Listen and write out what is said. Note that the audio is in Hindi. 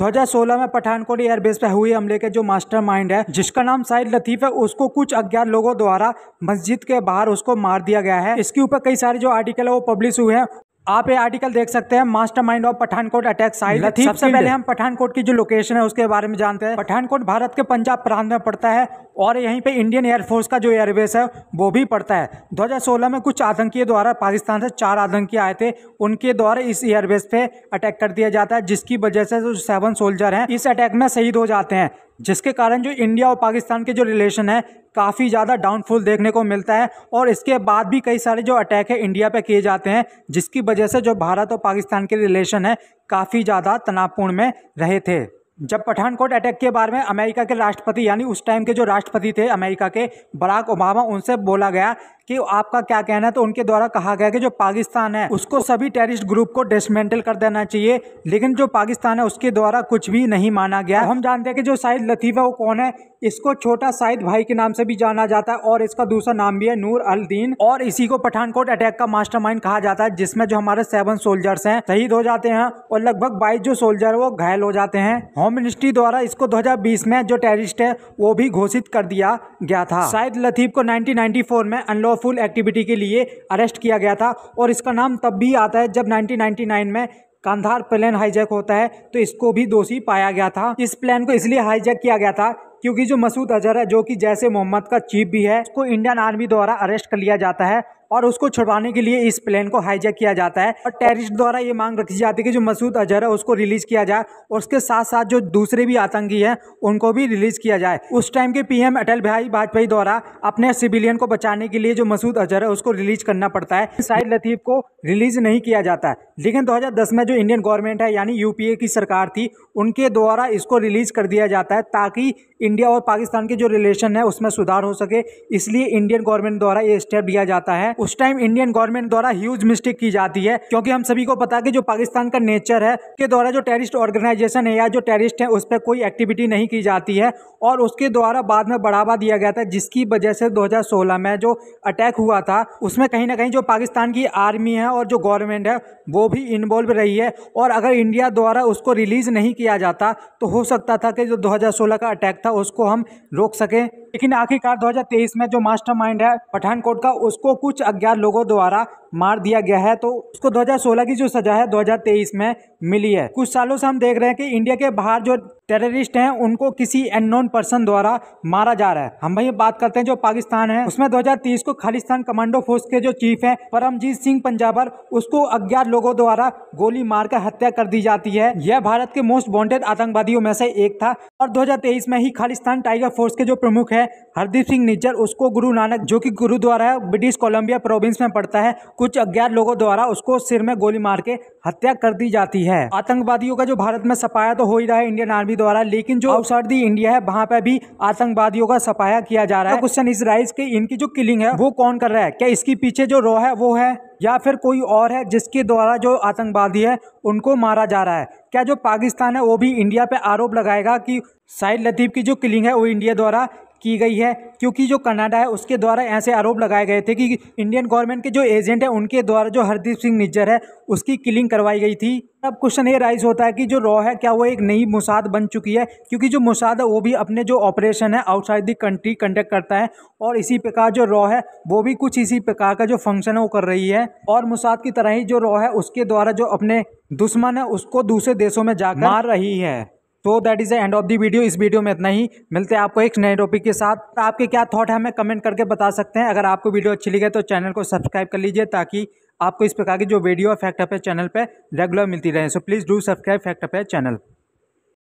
2016 में पठानकोट एयरबेस पर हुए हमले के जो मास्टरमाइंड है जिसका नाम साइद लतीफ है उसको कुछ अज्ञात लोगों द्वारा मस्जिद के बाहर उसको मार दिया गया है इसके ऊपर कई सारे जो आर्टिकल है वो पब्लिश हुए हैं आप ये आर्टिकल देख सकते हैं mastermind of Pathankot attack side सबसे पहले हम पठानकोट की जो लोकेशन है उसके बारे में जानते हैं पठानकोट भारत के पंजाब प्रांत में पड़ता है और यहीं पे इंडियन एयरफोर्स का जो एयरबेस है वो भी पड़ता है 2016 में कुछ आतंकियों द्वारा पाकिस्तान से चार आतंकी आए थे उनके द्वारा इस एयरबेस पे अटैक कर दिया जाता है जिसकी वजह से जो सेवन सोल्जर हैं इस अटैक में शहीद हो जाते हैं जिसके कारण जो इंडिया और पाकिस्तान के जो रिलेशन है काफ़ी ज़्यादा डाउनफॉल देखने को मिलता है और इसके बाद भी कई सारे जो अटैक है इंडिया पे किए जाते हैं जिसकी वजह से जो भारत और पाकिस्तान के रिलेशन है काफ़ी ज़्यादा तनावपूर्ण में रहे थे जब पठानकोट अटैक के बारे में अमेरिका के राष्ट्रपति यानी उस टाइम के जो राष्ट्रपति थे अमेरिका के बराक ओबामा उनसे बोला गया कि आपका क्या कहना है तो उनके द्वारा कहा गया कि जो पाकिस्तान है उसको सभी टेररिस्ट ग्रुप को डिसमेंटल कर देना चाहिए लेकिन जो पाकिस्तान है उसके द्वारा कुछ भी नहीं माना गया हम जानते हैं कि जो शाहिद लतीफ़ है वो कौन है इसको छोटा शाहिद भाई के नाम से भी जाना जाता है और इसका दूसरा नाम भी है नूर अल दीन और इसी को पठानकोट अटैक का मास्टर कहा जाता है जिसमें जो हमारे सेवन सोल्जर्स हैं शहीद हो जाते हैं और लगभग बाईस जो सोल्जर वो घायल हो जाते हैं होम मिनिस्ट्री द्वारा इसको 2020 में जो टेररिस्ट है वो भी घोषित कर दिया गया था शायद लतीफ को 1994 में अनलॉफुल एक्टिविटी के लिए अरेस्ट किया गया था और इसका नाम तब भी आता है जब 1999 में कांधार प्लान हाईजैक होता है तो इसको भी दोषी पाया गया था इस प्लान को इसलिए हाईजैक किया गया था क्योंकि जो मसूद अजहर है जो कि जैसे मोहम्मद का चीफ भी है उसको इंडियन आर्मी द्वारा अरेस्ट कर लिया जाता है और उसको छुड़वाने के लिए इस प्लेन को हाईजैक किया जाता है और टेररिस्ट द्वारा ये मांग रखी जाती है कि जो मसूद अजहर है उसको रिलीज किया जाए और उसके साथ साथ जो दूसरे भी आतंकी हैं उनको भी रिलीज किया जाए उस टाइम के पीएम अटल बिहारी वाजपेयी द्वारा अपने सिविलियन को बचाने के लिए जो मसूद अजहर है उसको रिलीज करना पड़ता है शाहिद लतीफ को रिलीज नहीं किया जाता है लेकिन दो में जो इंडियन गवर्नमेंट है यानी यूपीए की सरकार थी उनके द्वारा इसको रिलीज कर दिया जाता है ताकि इंडिया और पाकिस्तान के जो रिलेशन है उसमें सुधार हो सके इसलिए इंडियन गवर्नमेंट द्वारा ये स्टेप लिया जाता है उस टाइम इंडियन गवर्नमेंट द्वारा ह्यूज मिस्टेक की जाती है क्योंकि हम सभी को पता है कि जो पाकिस्तान का नेचर है के द्वारा जो टेरिस्ट ऑर्गेनाइजेशन है या जो टेरिस्ट है उस पर कोई एक्टिविटी नहीं की जाती है और उसके द्वारा बाद में बढ़ावा दिया गया था जिसकी वजह से दो में जो अटैक हुआ था उसमें कहीं ना कहीं जो पाकिस्तान की आर्मी है और जो गवर्नमेंट है वो भी इन्वॉल्व रही है और अगर इंडिया द्वारा उसको रिलीज़ नहीं किया जाता तो हो सकता था कि जो 2016 का अटैक था उसको हम रोक सकें लेकिन आखिरकार 2023 में जो मास्टरमाइंड है पठानकोट का उसको कुछ अज्ञात लोगों द्वारा मार दिया गया है तो उसको 2016 की जो सजा है 2023 में मिली है कुछ सालों से हम देख रहे हैं कि इंडिया के बाहर जो टेररिस्ट हैं उनको किसी अननोन पर्सन द्वारा मारा जा रहा है हम भाई बात करते हैं जो पाकिस्तान है उसमें 2030 को खालिस्तान कमांडो फोर्स के जो चीफ हैं परमजीत सिंह पंजाबर उसको अज्ञात लोगों द्वारा गोली मारकर हत्या कर दी जाती है यह भारत के मोस्ट वॉन्टेड आतंकवादियों में से एक था और दो में ही खालिस्तान टाइगर फोर्स के जो प्रमुख है हरदीप सिंह निज्जर उसको गुरु नानक जो की गुरुद्वारा है ब्रिटिश कोलम्बिया प्रोविंस में पड़ता है कुछ अज्ञात लोगों द्वारा उसको सिर में गोली मार के हत्या कर दी जाती है आतंकवादियों का जो भारत में सफाया तो हो ही रहा है इंडियन आर्मी द्वारा लेकिन जो आउटसाइड दी इंडिया है वहाँ पे भी आतंकवादियों का सफाया किया जा रहा है क्वेश्चन इस राइज की इनकी जो किलिंग है वो कौन कर रहा है क्या इसके पीछे जो रो है वो है या फिर कोई और है जिसके द्वारा जो आतंकवादी है उनको मारा जा रहा है क्या जो पाकिस्तान है वो भी इंडिया पे आरोप लगाएगा कि साइड लतीफ़ की जो किलिंग है वो इंडिया द्वारा की गई है क्योंकि जो कनाडा है उसके द्वारा ऐसे आरोप लगाए गए थे कि इंडियन गवर्नमेंट के जो एजेंट है उनके द्वारा जो हरदीप सिंह निज्जर है उसकी किलिंग करवाई गई थी अब क्वेश्चन ये राइज होता है कि जो रॉ है क्या वो एक नई मुसाद बन चुकी है क्योंकि जो मुसाद है वो भी अपने जो ऑपरेशन है आउटसाइड दी कंट्री कंडक्ट करता है और इसी प्रकार जो रॉ है वो भी कुछ इसी प्रकार का जो फंक्शन है वो कर रही है और मुसाद की तरह ही जो रॉ है उसके द्वारा जो अपने दुश्मन है उसको दूसरे देशों में जा मार रही है तो that is the end of the video इस वीडियो में इतना ही मिलते हैं आपको एक नए टॉपिक के साथ तो आपके क्या थॉट है हमें कमेंट करके बता सकते हैं अगर आपको वीडियो अच्छी लगे तो चैनल को सब्सक्राइब कर लीजिए ताकि आपको इस प्रकार की जो वीडियो है फैक्ट अपे चैनल पर रेगुलर मिलती रहे सो प्लीज़ डू सब्सक्राइब फैक्ट अपे चैनल